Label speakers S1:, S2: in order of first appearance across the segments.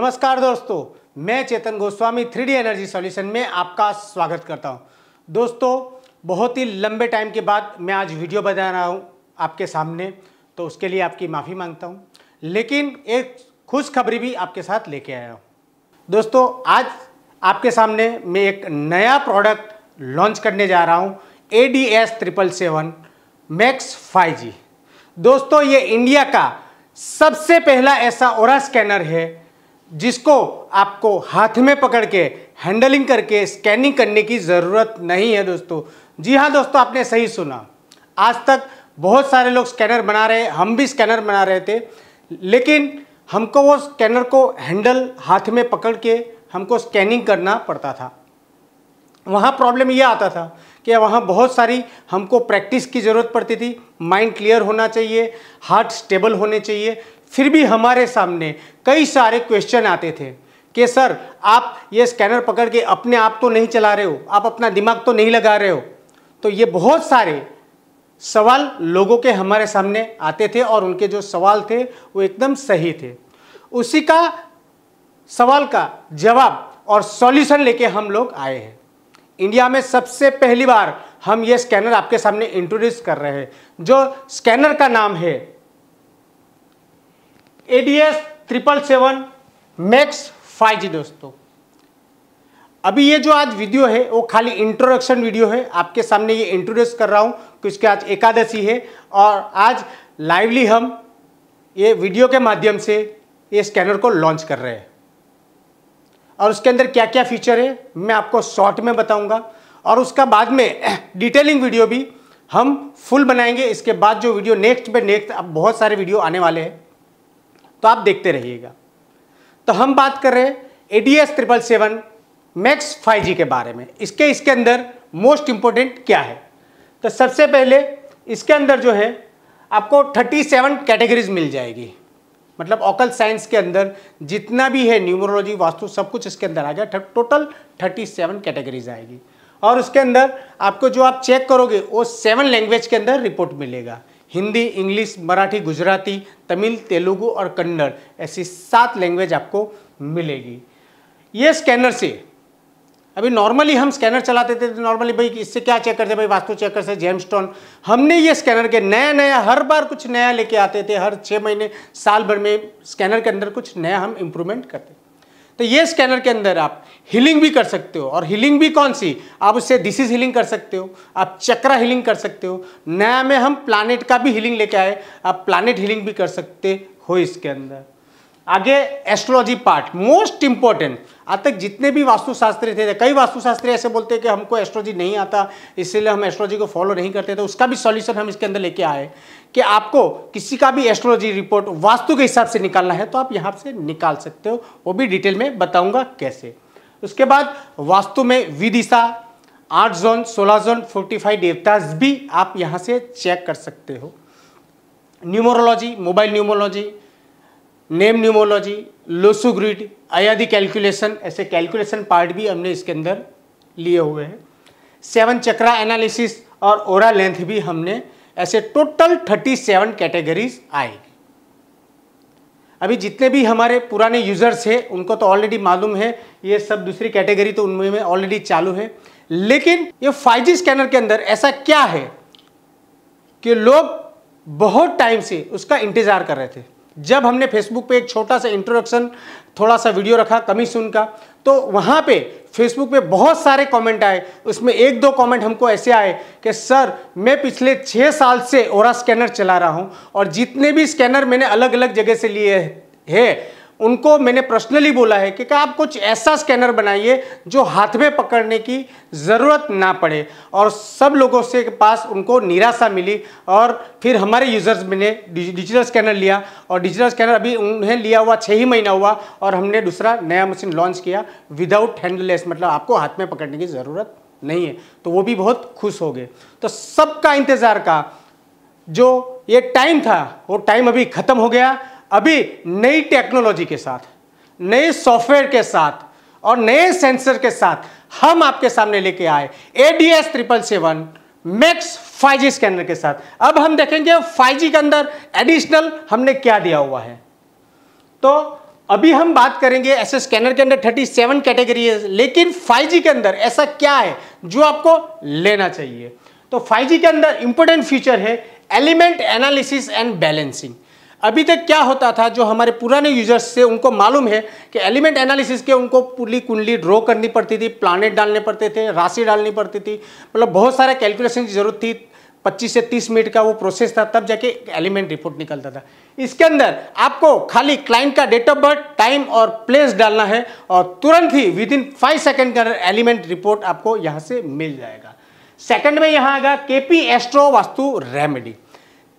S1: नमस्कार दोस्तों मैं Chetan Goswami three energy solution में आपका स्वागत करता हूं दोस्तों बहुत ही लंबे टाइम के बाद मैं आज वीडियो बना रहा हूं आपके सामने तो उसके लिए आपकी माफ़ी मांगता हूं लेकिन एक खुशखबरी भी आपके साथ लेके आया हूँ दोस्तों आज आपके सामने मैं एक नया प्रोडक्ट लॉन्च करने जा रहा हूँ A D S triple seven max five G दोस्तों ये इंडिया का सबसे पहला ऐसा ओरा स्कैनर है जिसको आपको हाथ में पकड़ के हैंडलिंग करके स्कैनिंग करने की ज़रूरत नहीं है दोस्तों जी हाँ दोस्तों आपने सही सुना आज तक बहुत सारे लोग स्कैनर बना रहे हम भी स्कैनर बना रहे थे लेकिन हमको वो स्कैनर को हैंडल हाथ में पकड़ के हमको स्कैनिंग करना पड़ता था वहाँ प्रॉब्लम ये आता था कि वहाँ बहुत सारी हमको प्रैक्टिस की ज़रूरत पड़ती थी माइंड क्लियर होना चाहिए हार्ट स्टेबल होने चाहिए फिर भी हमारे सामने कई सारे क्वेश्चन आते थे कि सर आप ये स्कैनर पकड़ के अपने आप तो नहीं चला रहे हो आप अपना दिमाग तो नहीं लगा रहे हो तो ये बहुत सारे सवाल लोगों के हमारे सामने आते थे और उनके जो सवाल थे वो एकदम सही थे उसी का सवाल का जवाब और सॉल्यूशन लेके हम लोग आए हैं इंडिया में सबसे पहली बार हम ये स्कैनर आपके सामने इंट्रोड्यूस कर रहे हैं जो स्कैनर का नाम है ADS triple seven max five G दोस्तों अभी ये जो आज वीडियो है वो खाली इंट्रोडक्शन वीडियो है आपके सामने ये इंट्रोड्यूस कर रहा हूँ क्योंकि आज एकादशी है और आज लाइवली हम ये वीडियो के माध्यम से ये स्कैनर को लॉन्च कर रहे हैं और उसके अंदर क्या क्या फीचर है मैं आपको शॉर्ट में बताऊँगा और उसका बाद में डिटेलिंग वीडियो भी हम फुल बनाएंगे इसके बाद जो वीडियो नेक्स्ट पे नेक्स्ट अब बहुत सारे वीडियो आने वाले हैं तो आप देखते रहिएगा तो हम बात कर रहे हैं A D S triple seven max five G के बारे में इसके इसके अंदर मोस्ट इम्पोर्टेंट क्या है तो सबसे पहले इसके अंदर जो है आपको थर्टी सेवन कैटेगरीज मिल जाएगी मतलब ओकल साइंस के अंदर जितना भी है न्यूमरोलॉजी वास्तु सब कुछ इसके अंदर आ गया टोटल थर्टी सेवन कैटेगरीज आएगी और उसके अंदर आपको जो आप चेक करोगे वो सेवन लैंग्वेज के अंदर रिपोर्ट मिलेगा हिंदी इंग्लिश मराठी गुजराती तमिल तेलुगु और कन्नड़ ऐसी सात लैंग्वेज आपको मिलेगी ये स्कैनर से अभी नॉर्मली हम स्कैनर चलाते थे तो नॉर्मली भाई इससे क्या चेक करते भाई वास्तु चेकर से जेम स्टोन हमने ये स्कैनर के नया नया हर बार कुछ नया लेके आते थे हर छः महीने साल भर में स्कैनर के अंदर कुछ नया हम इम्प्रूवमेंट करते थे तो ये स्कैनर के अंदर आप हीलिंग भी कर सकते हो और हीलिंग भी कौन सी आप उससे इज हीलिंग कर सकते हो आप चक्रा हीलिंग कर सकते हो नया में हम प्लानट का भी हीलिंग लेके आए आप प्लानट हीलिंग भी कर सकते हो इसके अंदर आगे एस्ट्रोलॉजी पार्ट मोस्ट इंपॉर्टेंट आज तक जितने भी वास्तुशास्त्री थे कई वास्तुशास्त्री ऐसे बोलते हैं कि हमको एस्ट्रोलॉजी नहीं आता इसलिए हम एस्ट्रोलॉजी को फॉलो नहीं करते तो उसका भी सॉल्यूशन हम इसके अंदर लेके आए कि आपको किसी का भी एस्ट्रोलॉजी रिपोर्ट वास्तु के हिसाब से निकालना है तो आप यहाँ से निकाल सकते हो वो भी डिटेल में बताऊँगा कैसे उसके बाद वास्तु में विदिशा आठ जोन सोलह जोन फोर्टी फाइव देवताज भी आप यहाँ से चेक कर सकते हो numerology mobile numerology name numerology Lo Shu grid Ayadi calculation ऐसे कैलकुलेशन पार्ट भी हमने इसके अंदर लिए हुए हैं सेवन चक्रा एनालिसिस और ओरा लेंथ भी हमने ऐसे टोटल थर्टी सेवन कैटेगरीज आएगी अभी जितने भी हमारे पुराने यूज़र्स हैं उनको तो ऑलरेडी मालूम है ये सब दूसरी कैटेगरी तो उनमें में ऑलरेडी चालू है लेकिन ये फाइव स्कैनर के अंदर ऐसा क्या है कि लोग बहुत टाइम से उसका इंतज़ार कर रहे थे जब हमने फेसबुक पे एक छोटा सा इंट्रोडक्शन थोड़ा सा वीडियो रखा कमी सुन का तो वहाँ पे फेसबुक पे बहुत सारे कमेंट आए उसमें एक दो कमेंट हमको ऐसे आए कि सर मैं पिछले छः साल से ओरा स्कैनर चला रहा हूँ और जितने भी स्कैनर मैंने अलग अलग जगह से लिए है उनको मैंने पर्सनली बोला है कि, क्या आप कुछ ऐसा स्कैनर बनाइए जो हाथ में पकड़ने की ज़रूरत ना पड़े और सब लोगों से के पास उनको निराशा मिली और फिर हमारे यूज़र्स ने डिजिटल स्कैनर लिया और डिजिटल स्कैनर अभी उन्हें लिया हुआ छः ही महीना हुआ और हमने दूसरा नया मशीन लॉन्च किया विदाउट हैंडलेस मतलब आपको हाथ में पकड़ने की ज़रूरत नहीं है तो वो भी बहुत खुश हो गए तो सबका इंतज़ार का जो ये टाइम था वो टाइम अभी ख़त्म हो गया अभी नई टेक्नोलॉजी के साथ नए सॉफ्टवेयर के साथ और नए सेंसर के साथ हम आपके सामने लेके आए A D S triple seven max five G scanner के साथ अब हम देखेंगे फाइव जी के अंदर एडिशनल हमने क्या दिया हुआ है तो अभी हम बात करेंगे ऐसे स्कैनर के अंदर 37 कैटेगरी है लेकिन 5G के अंदर ऐसा क्या है जो आपको लेना चाहिए तो 5G के अंदर इंपॉर्टेंट फीचर है एलिमेंट एनालिसिस एंड बैलेंसिंग अभी तक क्या होता था जो हमारे पुराने यूजर्स से उनको मालूम है कि एलिमेंट एनालिसिस के उनको पुली कुंडली ड्रॉ करनी पड़ती थी प्लानट डालने पड़ते थे राशि डालनी पड़ती थी मतलब बहुत सारा कैलकुलेशन की ज़रूरत थी 25 से 30 मिनट का वो प्रोसेस था तब जाके एलिमेंट रिपोर्ट निकलता था इसके अंदर आपको खाली क्लाइंट का डेट ऑफ बर्थ टाइम और प्लेस डालना है और तुरंत ही विद इन फाइव सेकेंड अंदर एलिमेंट रिपोर्ट आपको यहाँ से मिल जाएगा सेकंड में यहाँ आएगा के पी एस्ट्रो वास्तु रेमेडी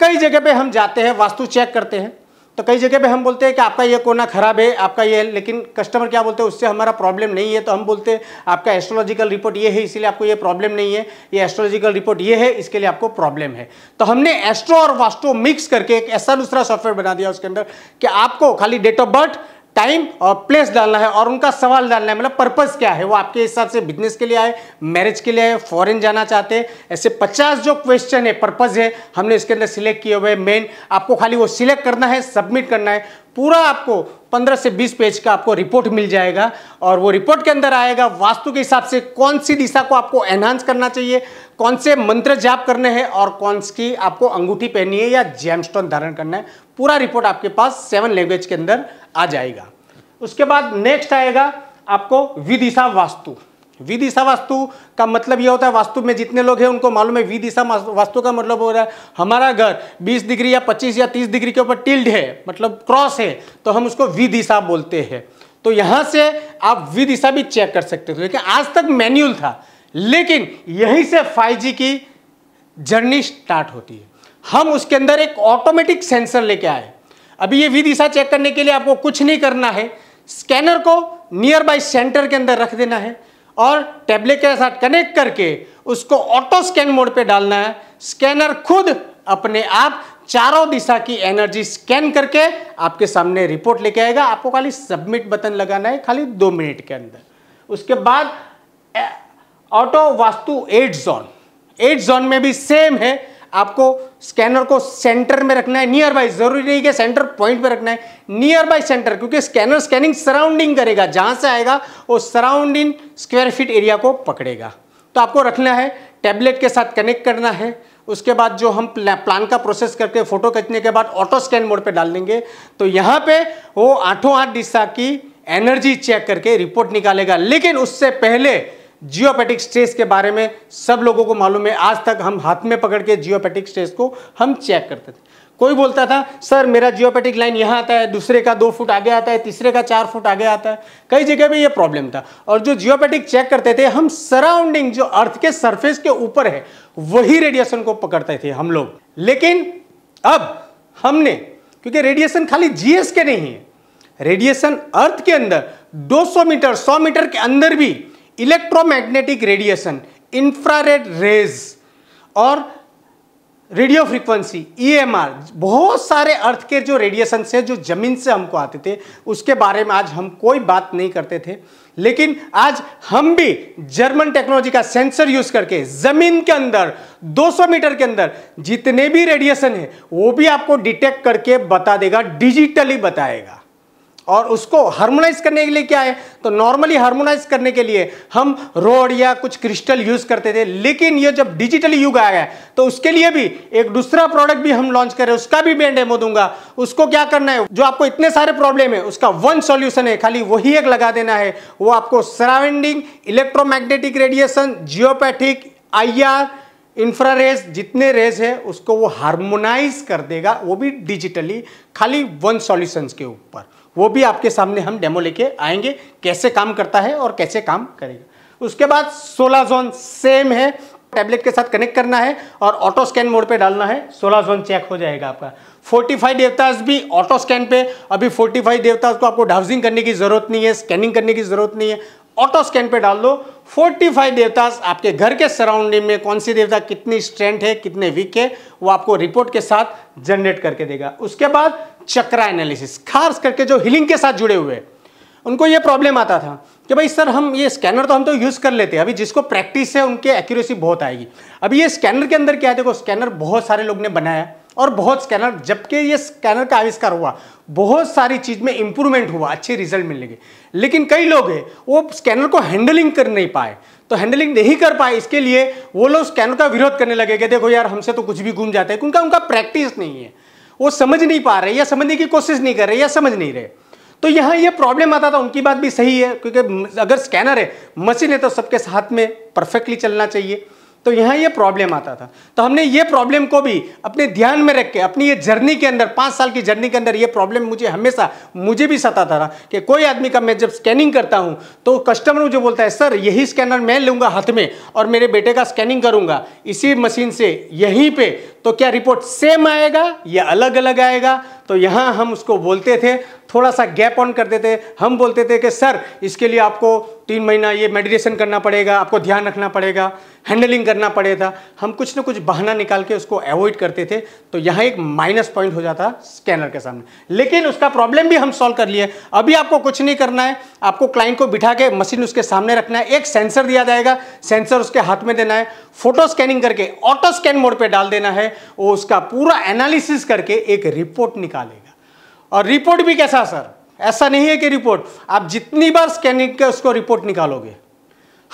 S1: कई जगह पे हम जाते हैं वास्तु चेक करते हैं तो कई जगह पे हम बोलते हैं कि आपका ये कोना खराब है आपका ये है लेकिन कस्टमर क्या बोलते हैं उससे हमारा प्रॉब्लम नहीं है तो हम बोलते हैं आपका एस्ट्रोलॉजिकल रिपोर्ट ये है इसीलिए आपको ये प्रॉब्लम नहीं है ये एस्ट्रोलॉजिकल रिपोर्ट ये है इसके लिए आपको प्रॉब्लम है तो हमने एस्ट्रो और वास्ट्रो मिक्स करके एक ऐसा दूसरा सॉफ्टवेयर बना दिया उसके अंदर कि आपको खाली डेट ऑफ बर्थ टाइम और प्लेस डालना है और उनका सवाल डालना है मतलब पर्पस क्या है वो आपके हिसाब से बिजनेस के लिए आए मैरिज के लिए आए फॉरेन जाना चाहते हैं ऐसे 50 जो क्वेश्चन है पर्पस है हमने इसके अंदर सिलेक्ट किए हुए मेन आपको खाली वो सिलेक्ट करना है सबमिट करना है पूरा आपको 15 से 20 पेज का आपको रिपोर्ट मिल जाएगा और वो रिपोर्ट के अंदर आएगा वास्तु के हिसाब से कौन सी दिशा को आपको एनहांस करना चाहिए कौन से मंत्र जाप करने हैं और कौन सी आपको अंगूठी पहननी है या जेमस्टोन धारण करना है पूरा रिपोर्ट आपके पास सेवन लैंग्वेज के अंदर आ जाएगा उसके बाद नेक्स्ट आएगा आपको विदिशा वास्तु विदिशा वास्तु का मतलब यह होता है वास्तु में जितने लोग हैं उनको मालूम है विदिशा वास्तु का मतलब हो रहा है हमारा घर 20 डिग्री या 25 या 30 डिग्री के ऊपर टिल्ड है मतलब क्रॉस है तो हम उसको विदिशा बोलते हैं तो यहां से आप विदिशा भी चेक कर सकते थे लेकिन आज तक मैन्यूल था लेकिन यहीं से फाइव की जर्नी स्टार्ट होती है हम उसके अंदर एक ऑटोमेटिक सेंसर लेके आए अभी ये विदिशा चेक करने के लिए आपको कुछ नहीं करना है स्कैनर को नियर बाई सेंटर के अंदर रख देना है और टैबलेट के साथ कनेक्ट करके उसको ऑटो स्कैन मोड पे डालना है स्कैनर खुद अपने आप चारों दिशा की एनर्जी स्कैन करके आपके सामने रिपोर्ट लेके आएगा आपको खाली सबमिट बटन लगाना है खाली दो मिनट के अंदर उसके बाद auto vastu eight zone eight zone में भी सेम है आपको स्कैनर को सेंटर में रखना है नियर बाय जरूरी नहीं कि सेंटर पॉइंट पर रखना है नियर बाय सेंटर क्योंकि स्कैनर स्कैनिंग सराउंडिंग करेगा जहां से आएगा वो सराउंडिंग स्क्वायर फीट एरिया को पकड़ेगा तो आपको रखना है टैबलेट के साथ कनेक्ट करना है उसके बाद जो हम प्लान का प्रोसेस करके फ़ोटो खींचने के बाद ऑटो स्कैन मोड पे डाल देंगे तो यहाँ पे वो आठों आठ दिशा की एनर्जी चेक करके रिपोर्ट निकालेगा लेकिन उससे पहले जियोपैटिक स्ट्रेस के बारे में सब लोगों को मालूम है आज तक हम हाथ में पकड़ के जियोपैटिक स्ट्रेस को हम चेक करते थे कोई बोलता था सर मेरा जियोपैटिक लाइन यहाँ आता है दूसरे का दो फुट आगे आता है तीसरे का चार फुट आगे आता है कई जगह पे ये प्रॉब्लम था और जो जियोपैटिक चेक करते थे हम सराउंडिंग जो अर्थ के सरफेस के ऊपर है वही रेडिएशन को पकड़ते थे हम लोग लेकिन अब हमने क्योंकि रेडिएशन खाली जीएस के नहीं है रेडिएशन अर्थ के अंदर 200 मीटर 100 मीटर के अंदर भी इलेक्ट्रोमैग्नेटिक रेडिएशन इंफ्रारेड रेज और रेडियो फ्रीक्वेंसी ईएमआर बहुत सारे अर्थ के जो रेडिएशन से जो ज़मीन से हमको आते थे उसके बारे में आज हम कोई बात नहीं करते थे लेकिन आज हम भी जर्मन टेक्नोलॉजी का सेंसर यूज करके ज़मीन के अंदर 200 मीटर के अंदर जितने भी रेडिएशन है वो भी आपको डिटेक्ट करके बता देगा डिजिटली बताएगा और उसको हार्मोनाइज करने के लिए क्या है तो नॉर्मली हार्मोनाइज करने के लिए हम रोड या कुछ क्रिस्टल यूज करते थे लेकिन ये जब डिजिटल युग आ गया तो उसके लिए भी एक दूसरा प्रोडक्ट भी हम लॉन्च कर रहे हैं उसका भी मैं डेमो दूंगा उसको क्या करना है जो आपको इतने सारे प्रॉब्लम है उसका वन सॉल्यूशन है खाली वही एक लगा देना है वो आपको सराउंडिंग इलेक्ट्रोमैग्नेटिक रेडिएशन जियोपैथिक आई इंफ्रा रेज जितने रेज है उसको वो हार्मोनाइज कर देगा वो भी डिजिटली खाली वन सॉल्यूशंस के ऊपर वो भी आपके सामने हम डेमो लेके आएंगे कैसे काम करता है और कैसे काम करेगा उसके बाद सोलह जोन सेम है टैबलेट के साथ कनेक्ट करना है और ऑटो स्कैन मोड पे डालना है सोलह जोन चेक हो जाएगा आपका 45 देवताज भी ऑटो स्कैन पे अभी 45 देवताज को आपको डाउजिंग करने की ज़रूरत नहीं है स्कैनिंग करने की ज़रूरत नहीं है ऑटो स्कैन पे डाल दो 45 देवताज आपके घर के सराउंडिंग में कौन सी देवता कितनी स्ट्रेंथ है कितने वीक है वो आपको रिपोर्ट के साथ जनरेट करके देगा उसके बाद चक्रा एनालिसिस खास करके जो हीलिंग के साथ जुड़े हुए उनको ये प्रॉब्लम आता था कि भाई सर हम ये स्कैनर तो हम तो यूज़ कर लेते हैं अभी जिसको प्रैक्टिस है उनके एक्यूरेसी बहुत आएगी अभी ये स्कैनर के अंदर क्या है देखो स्कैनर बहुत सारे लोग ने बनाया और बहुत स्कैनर जबकि ये स्कैनर का आविष्कार हुआ बहुत सारी चीज़ में इंप्रूवमेंट हुआ अच्छे रिजल्ट मिलने के लेकिन कई लोग हैं वो स्कैनर को हैंडलिंग कर नहीं पाए तो हैंडलिंग नहीं कर पाए इसके लिए वो लोग स्कैनर का विरोध करने लगे कि देखो यार हमसे तो कुछ भी घूम जाता है क्योंकि उनका प्रैक्टिस नहीं है वो समझ नहीं पा रहे या समझने की कोशिश नहीं कर रहे या समझ नहीं रहे तो यहाँ ये प्रॉब्लम आता था उनकी बात भी सही है क्योंकि अगर स्कैनर है मशीन है तो सबके साथ में परफेक्टली चलना चाहिए तो यहाँ ये प्रॉब्लम आता था तो हमने ये प्रॉब्लम को भी अपने ध्यान में रख के अपनी ये जर्नी के अंदर पाँच साल की जर्नी के अंदर ये प्रॉब्लम मुझे हमेशा मुझे भी सताता था कि कोई आदमी का मैं जब स्कैनिंग करता हूँ तो कस्टमर मुझे बोलता है सर यही स्कैनर मैं लूँगा हाथ में और मेरे बेटे का स्कैनिंग करूँगा इसी मशीन से यहीं पर तो क्या रिपोर्ट सेम आएगा या अलग अलग आएगा तो यहाँ हम उसको बोलते थे थोड़ा सा गैप ऑन कर देते हम बोलते थे कि सर इसके लिए आपको तीन महीना ये मेडिटेशन करना पड़ेगा आपको ध्यान रखना पड़ेगा हैंडलिंग करना पड़ेगा हम कुछ ना कुछ बहाना निकाल के उसको अवॉइड करते थे तो यहाँ एक माइनस पॉइंट हो जाता स्कैनर के सामने लेकिन उसका प्रॉब्लम भी हम सॉल्व कर लिए अभी आपको कुछ नहीं करना है आपको क्लाइंट को बिठा के मशीन उसके सामने रखना है एक सेंसर दिया जाएगा सेंसर उसके हाथ में देना है फोटो स्कैनिंग करके ऑटो स्कैन मोड पर डाल देना है वो उसका पूरा एनालिसिस करके एक रिपोर्ट निकालेगा और रिपोर्ट भी कैसा सर ऐसा नहीं है कि रिपोर्ट आप जितनी बार स्कैनिंग के उसको रिपोर्ट निकालोगे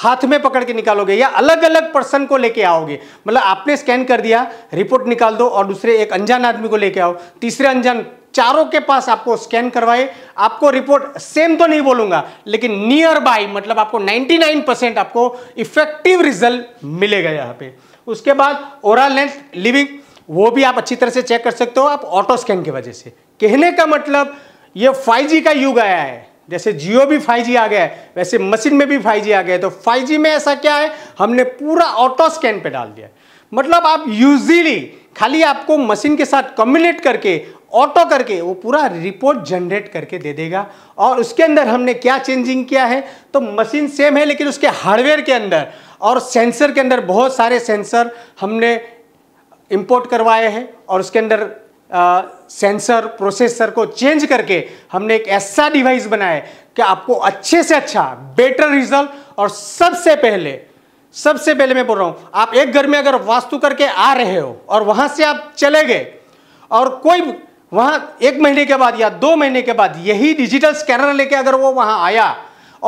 S1: हाथ में पकड़ के निकालोगे या अलग अलग पर्सन को लेके आओगे मतलब आपने स्कैन कर दिया रिपोर्ट निकाल दो और दूसरे एक अनजान आदमी को लेके आओ तीसरे अनजान चारों के पास आपको स्कैन करवाए आपको रिपोर्ट सेम तो नहीं बोलूंगा लेकिन नियर बाय मतलब आपको 99 परसेंट आपको इफेक्टिव रिजल्ट मिलेगा यहाँ पे उसके बाद ओरल लेंथ लिविंग वो भी आप अच्छी तरह से चेक कर सकते हो आप ऑटो स्कैन की वजह से कहने का मतलब ये 5G का युग आया है जैसे जियो भी 5G आ गया है वैसे मशीन में भी 5G आ गया है तो 5G में ऐसा क्या है हमने पूरा ऑटो स्कैन पे डाल दिया मतलब आप यूजली खाली आपको मशीन के साथ कम्युनिकेट करके ऑटो करके वो पूरा रिपोर्ट जनरेट करके दे देगा और उसके अंदर हमने क्या चेंजिंग किया है तो मशीन सेम है लेकिन उसके हार्डवेयर के अंदर और सेंसर के अंदर बहुत सारे सेंसर हमने इंपोर्ट करवाए हैं और उसके अंदर सेंसर प्रोसेसर को चेंज करके हमने एक ऐसा डिवाइस बनाया है कि आपको अच्छे से अच्छा बेटर रिजल्ट और सबसे पहले सबसे पहले मैं बोल रहा हूँ आप एक घर में अगर वास्तु करके आ रहे हो और वहाँ से आप चले गए और कोई वहाँ एक महीने के बाद या दो महीने के बाद यही डिजिटल स्कैनर लेके अगर वो वहाँ आया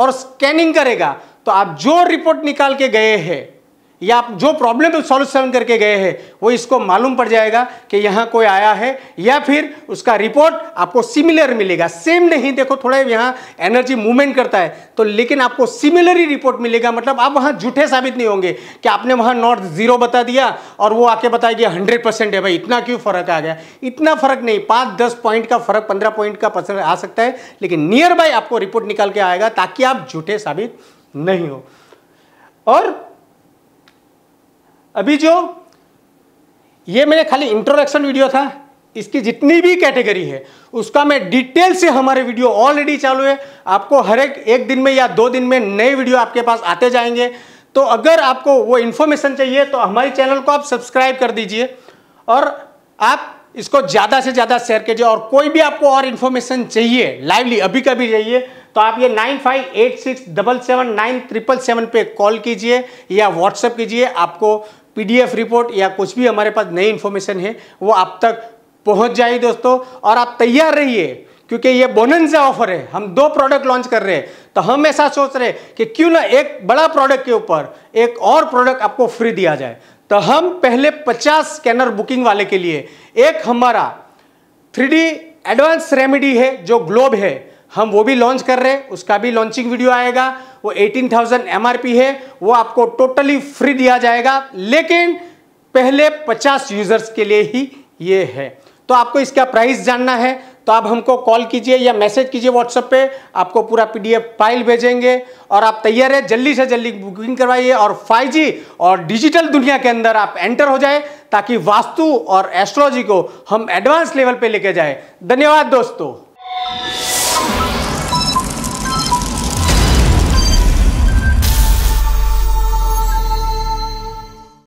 S1: और स्कैनिंग करेगा तो आप जो रिपोर्ट निकाल के गए हैं या आप जो प्रॉब्लम सॉल्यूशन करके गए हैं वो इसको मालूम पड़ जाएगा कि यहाँ कोई आया है या फिर उसका रिपोर्ट आपको सिमिलर मिलेगा सेम नहीं देखो थोड़ा यहाँ एनर्जी मूवमेंट करता है तो लेकिन आपको सिमिलर ही रिपोर्ट मिलेगा मतलब आप वहाँ झूठे साबित नहीं होंगे कि आपने वहाँ नॉट ज़ीरो बता दिया और वो आके बताया कि हंड्रेड परसेंट है भाई इतना क्यों फ़र्क आ गया इतना फ़र्क नहीं पाँच दस पॉइंट का फ़र्क पंद्रह पॉइंट का परसेंट आ सकता है लेकिन नियर बाय आपको रिपोर्ट निकाल के आएगा ताकि आप झूठे साबित नहीं हो और अभी जो ये मैंने खाली इंट्रोडक्शन वीडियो था इसकी जितनी भी कैटेगरी है उसका मैं डिटेल से हमारे वीडियो ऑलरेडी चालू है आपको हर एक एक दिन में या दो दिन में नए वीडियो आपके पास आते जाएंगे तो अगर आपको वो इन्फॉर्मेशन चाहिए तो हमारे चैनल को आप सब्सक्राइब कर दीजिए और आप इसको ज़्यादा से ज़्यादा शेयर कीजिए और कोई भी आपको और इन्फॉर्मेशन चाहिए लाइवली अभी कभी चाहिए तो आप ये nine five eight six double seven nine triple seven पर कॉल कीजिए या व्हाट्सएप कीजिए आपको पीडीएफ रिपोर्ट या कुछ भी हमारे पास नई इन्फॉर्मेशन है वो आप तक पहुंच जाए दोस्तों और आप तैयार रहिए क्योंकि ये बोनंजा ऑफर है हम दो प्रोडक्ट लॉन्च कर रहे हैं तो हम ऐसा सोच रहे हैं कि क्यों ना एक बड़ा प्रोडक्ट के ऊपर एक और प्रोडक्ट आपको फ्री दिया जाए तो हम पहले 50 स्कैनर बुकिंग वाले के लिए एक हमारा थ्री एडवांस रेमेडी है जो ग्लोब है हम वो भी लॉन्च कर रहे हैं उसका भी लॉन्चिंग वीडियो आएगा वो 18,000 थाउजेंड है वो आपको टोटली फ्री दिया जाएगा लेकिन पहले 50 यूजर्स के लिए ही ये है तो आपको इसका प्राइस जानना है तो आप हमको कॉल कीजिए या मैसेज कीजिए व्हाट्सएप पे आपको पूरा पीडीएफ फाइल भेजेंगे और आप तैयार है जल्दी से जल्दी बुकिंग करवाइए और 5G और डिजिटल दुनिया के अंदर आप एंटर हो जाए ताकि वास्तु और एस्ट्रोलॉजी को हम एडवांस लेवल पे लेके जाए धन्यवाद दोस्तों